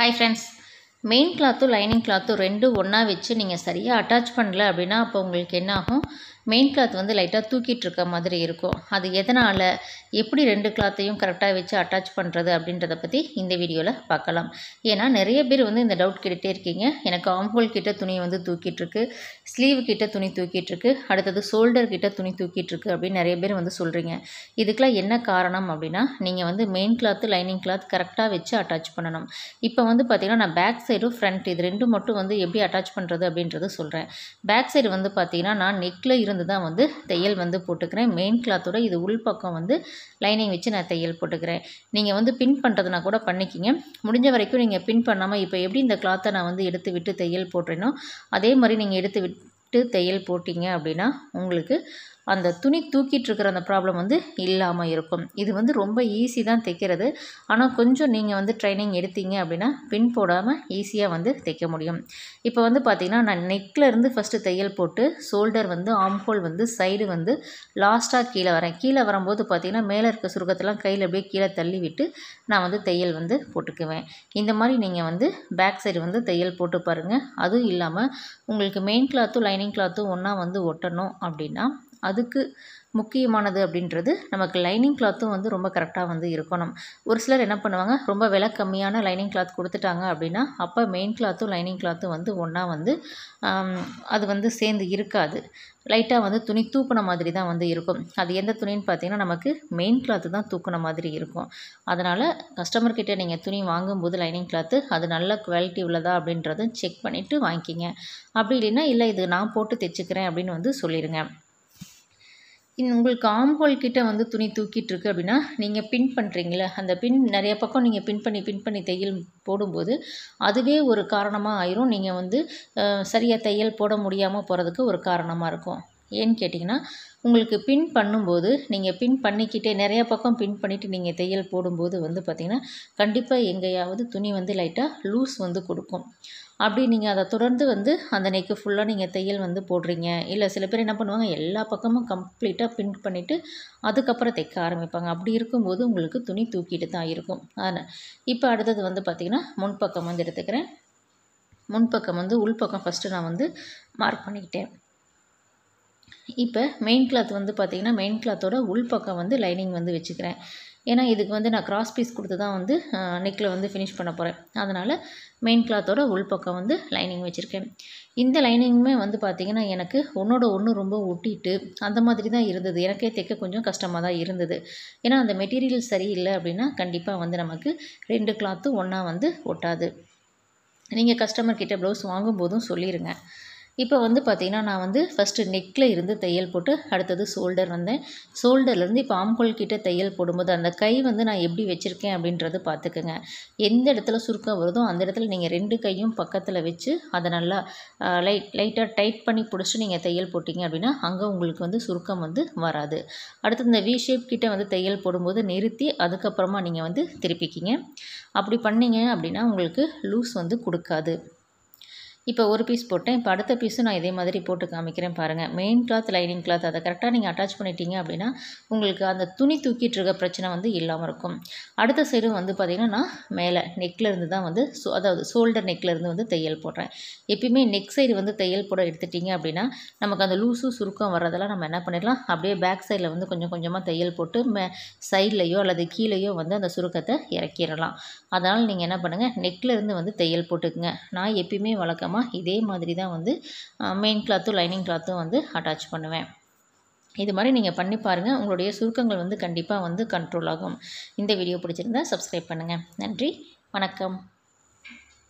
hi friends main கிளாத்தும் lining கிளாத்தும் ரெண்டும் ஒன்றா வச்சு நீங்கள் சரியாக அட்டாச் பண்ணல அப்படின்னா அப்போ உங்களுக்கு என்னாகும் மெயின் கிளாத் வந்து லைட்டாக தூக்கிட்டு இருக்க மாதிரி இருக்கும் அது எதனால் எப்படி ரெண்டு கிளாத்தையும் கரெக்டாக வச்சு அட்டாச் பண்ணுறது அப்படின்றத பற்றி இந்த வீடியோவில் பார்க்கலாம் ஏன்னா நிறைய பேர் வந்து இந்த டவுட் கேட்டுகிட்டே இருக்கீங்க எனக்கு ஆம்ஹோல் கிட்ட துணி வந்து தூக்கிட்டுருக்கு ஸ்லீவ் கிட்ட துணி தூக்கிட்டுருக்கு அடுத்தது ஷோல்டர் கிட்ட துணி தூக்கிட்டுருக்கு அப்படின்னு நிறைய பேர் வந்து சொல்கிறீங்க இதுக்கெலாம் என்ன காரணம் அப்படின்னா நீங்கள் வந்து மெயின் கிளாத்து லைனிங் கிளாத் கரெக்டாக வச்சு அட்டாச் பண்ணணும் இப்போ வந்து பார்த்திங்கன்னா நான் பேக் சைடும் ஃப்ரண்ட் இது ரெண்டு மட்டும் வந்து எப்படி அட்டாச் பண்ணுறது அப்படின்றத சொல்கிறேன் பேக் சைடு வந்து பார்த்திங்கன்னா நான் நெக்கில் இருந்து இருந்து தான் வந்து தையல் வந்து போட்டுக்கிறேன் மெயின் கிளாத்தோட இது உள் பக்கம் வந்து லைனிங் வச்சு நான் தையல் போட்டுக்கிறேன் நீங்கள் வந்து பின் பண்ணுறதுனா கூட பண்ணிக்கிங்க முடிஞ்ச வரைக்கும் நீங்கள் பின் பண்ணாமல் இப்போ எப்படி இந்த கிளாத்தை நான் வந்து எடுத்து விட்டு தையல் போட்டுறேனோ அதே மாதிரி நீங்கள் எடுத்து விட்டு தையல் போட்டிங்க அப்படின்னா உங்களுக்கு அந்த துணி தூக்கிட்டு இருக்கிற அந்த ப்ராப்ளம் வந்து இல்லாமல் இருக்கும் இது வந்து ரொம்ப ஈஸி தான் தைக்கிறது ஆனால் கொஞ்சம் நீங்கள் வந்து ட்ரைனிங் எடுத்தீங்க அப்படின்னா பின் போடாமல் ஈஸியாக வந்து தைக்க முடியும் இப்போ வந்து பார்த்திங்கன்னா நான் நெக்கில் இருந்து ஃபஸ்ட்டு தையல் போட்டு ஷோல்டர் வந்து ஆம்ஹோல் வந்து சைடு வந்து லாஸ்ட்டாக கீழே வரேன் கீழே வரும்போது பார்த்திங்கன்னா மேலே இருக்க சுருக்கத்தெல்லாம் கையில் அப்படியே கீழே தள்ளி விட்டு நான் வந்து தையல் வந்து போட்டுக்குவேன் இந்த மாதிரி நீங்கள் வந்து பேக் சைடு வந்து தையல் போட்டு பாருங்கள் அதுவும் இல்லாமல் உங்களுக்கு மெயின் கிளாத்தும் லைனிங் கிளாத்தும் ஒன்றா வந்து ஒட்டணும் அப்படின்னா அதுக்கு முக்கியமானது அப்படின்றது நமக்கு லைனிங் கிளாத்தும் வந்து ரொம்ப கரெக்டாக வந்து இருக்கணும் ஒரு சிலர் என்ன பண்ணுவாங்க ரொம்ப விலை கம்மியான லைனிங் கிளாத் கொடுத்துட்டாங்க அப்படின்னா அப்போ மெயின் கிளாத்தும் லைனிங் கிளாத்தும் வந்து ஒன்றா வந்து அது வந்து சேர்ந்து இருக்காது லைட்டாக வந்து துணி தூக்குன மாதிரி தான் வந்து இருக்கும் அது எந்த துணின்னு பார்த்தீங்கன்னா நமக்கு மெயின் கிளாத்து தான் தூக்குன மாதிரி இருக்கும் அதனால் கஸ்டமர்கிட்ட நீங்கள் துணி வாங்கும்போது லைனிங் கிளாத்து அது நல்ல குவாலிட்டி உள்ளதா அப்படின்றதும் செக் பண்ணிவிட்டு வாங்கிக்கிங்க அப்படி இல்லைன்னா இல்லை இது நான் போட்டு தைச்சிக்கிறேன் அப்படின்னு வந்து சொல்லிடுங்க இன் உங்களுக்கு ஆம் ஹோல் கிட்டே வந்து துணி தூக்கிட்டுருக்கு அப்படின்னா நீங்கள் பின் பண்ணுறீங்களே அந்த பின் நிறைய பக்கம் நீங்கள் பின் பண்ணி பின் பண்ணி தையல் போடும்போது அதுவே ஒரு காரணமாக ஆயிரும் நீங்கள் வந்து சரியாக தையல் போட முடியாமல் போகிறதுக்கு ஒரு காரணமாக இருக்கும் ஏன்னு கேட்டிங்கன்னா உங்களுக்கு பின் பண்ணும்போது நீங்கள் பின் பண்ணிக்கிட்டே நிறையா பக்கம் பின் பண்ணிவிட்டு நீங்கள் தையல் போடும்போது வந்து பார்த்திங்கன்னா கண்டிப்பாக எங்கேயாவது துணி வந்து லைட்டாக லூஸ் வந்து கொடுக்கும் அப்படி நீங்கள் அதை தொடர்ந்து வந்து அந்த நெக்கு ஃபுல்லாக நீங்கள் தையல் வந்து போடுறீங்க இல்லை சில பேர் என்ன பண்ணுவாங்க எல்லா பக்கமும் கம்ப்ளீட்டாக பின் பண்ணிவிட்டு அதுக்கப்புறம் தைக்க ஆரம்பிப்பாங்க அப்படி இருக்கும்போது உங்களுக்கு துணி தூக்கிட்டு தான் இருக்கும் அதனால் இப்போ அடுத்தது வந்து பார்த்திங்கன்னா முன்பக்கம் வந்து எடுத்துக்கிறேன் முன்பக்கம் வந்து உள்பக்கம் ஃபஸ்ட்டு நான் வந்து மார்க் பண்ணிக்கிட்டேன் இப்போ மெயின் கிளாத் வந்து பார்த்திங்கன்னா மெயின் கிளாத்தோட உள்பக்கம் வந்து லைனிங் வந்து வச்சுக்கிறேன் ஏன்னா இதுக்கு வந்து நான் கிராஸ் பீஸ் கொடுத்து தான் வந்து நெக்கில் வந்து ஃபினிஷ் பண்ண போகிறேன் அதனால் மெயின் கிளாத்தோட உள்பக்கம் வந்து லைனிங் வச்சுருக்கேன் இந்த லைனிங்குமே வந்து பார்த்திங்கன்னா எனக்கு ஒன்றோட ஒன்று ரொம்ப ஒட்டிட்டு அந்த மாதிரி தான் இருந்தது எனக்கே தைக்க கொஞ்சம் கஷ்டமாக தான் இருந்தது ஏன்னா அந்த மெட்டீரியல் சரியில்லை அப்படின்னா கண்டிப்பாக வந்து நமக்கு ரெண்டு கிளாத்தும் ஒன்றா வந்து ஒட்டாது நீங்கள் கஸ்டமர்கிட்ட ப்ளவுஸ் வாங்கும்போதும் சொல்லிடுங்க இப்போ வந்து பார்த்திங்கன்னா நான் வந்து ஃபஸ்ட்டு நெக்கில் இருந்து தையல் போட்டு அடுத்தது ஷோல்டர் வந்தேன் ஷோல்டர்லேருந்து இப்போ ஆம்கோல் கிட்டே தையல் போடும்போது அந்த கை வந்து நான் எப்படி வச்சுருக்கேன் அப்படின்றது பார்த்துக்கோங்க எந்த இடத்துல சுருக்கம் வருதோ அந்த இடத்துல நீங்கள் ரெண்டு கையும் பக்கத்தில் வச்சு அதை நல்லா லைட் லைட்டாக டைட் பண்ணி பிடிச்சி நீங்கள் தையல் போட்டிங்க அப்படின்னா அங்கே உங்களுக்கு வந்து சுருக்கம் வந்து வராது அடுத்து இந்த வி ஷேப் கிட்டே வந்து தையல் போடும்போது நிறுத்தி அதுக்கப்புறமா நீங்கள் வந்து திருப்பிக்கிங்க அப்படி பண்ணிங்க அப்படின்னா உங்களுக்கு லூஸ் வந்து கொடுக்காது இப்போ ஒரு பீஸ் போட்டேன் இப்போ அடுத்த பீஸும் நான் இதே மாதிரி போட்டு காமிக்கிறேன் பாருங்கள் மெயின் கிளாத் லைனிங் கிளாத் அதை கரெக்டாக நீங்கள் அட்டாச் பண்ணிட்டீங்க அப்படின்னா உங்களுக்கு அந்த துணி தூக்கிட்டு இருக்க பிரச்சனை வந்து இல்லாமல் இருக்கும் அடுத்த சைடும் வந்து பார்த்திங்கன்னா நான் மேலே நெக்லேருந்து தான் வந்து சோ அதாவது ஷோல்டர் நெக்லேருந்து வந்து தையல் போடுறேன் எப்பயுமே நெக் சைடு வந்து தையல் போட எடுத்துட்டிங்க அப்படின்னா நமக்கு அந்த லூஸும் சுருக்கம் வர்றதெல்லாம் நம்ம என்ன பண்ணிடலாம் அப்படியே பேக் சைடில் வந்து கொஞ்சம் கொஞ்சமாக தையல் போட்டு மே சைட்லேயோ அல்லது கீழேயோ வந்து அந்த சுருக்கத்தை இறக்கிடலாம் அதனால் நீங்கள் என்ன பண்ணுங்கள் நெக்லேருந்து வந்து தையல் போட்டுக்குங்க நான் எப்பயுமே வழக்கமாக பண்ணாமல் இதே மாதிரி தான் வந்து மெயின் கிளாத்தும் லைனிங் கிளாத்தும் வந்து அட்டாச் பண்ணுவேன் இது மாதிரி நீங்கள் பண்ணி பாருங்கள் உங்களுடைய சுருக்கங்கள் வந்து கண்டிப்பாக வந்து கண்ட்ரோல் ஆகும் இந்த வீடியோ பிடிச்சிருந்தா சப்ஸ்கிரைப் பண்ணுங்கள் நன்றி வணக்கம்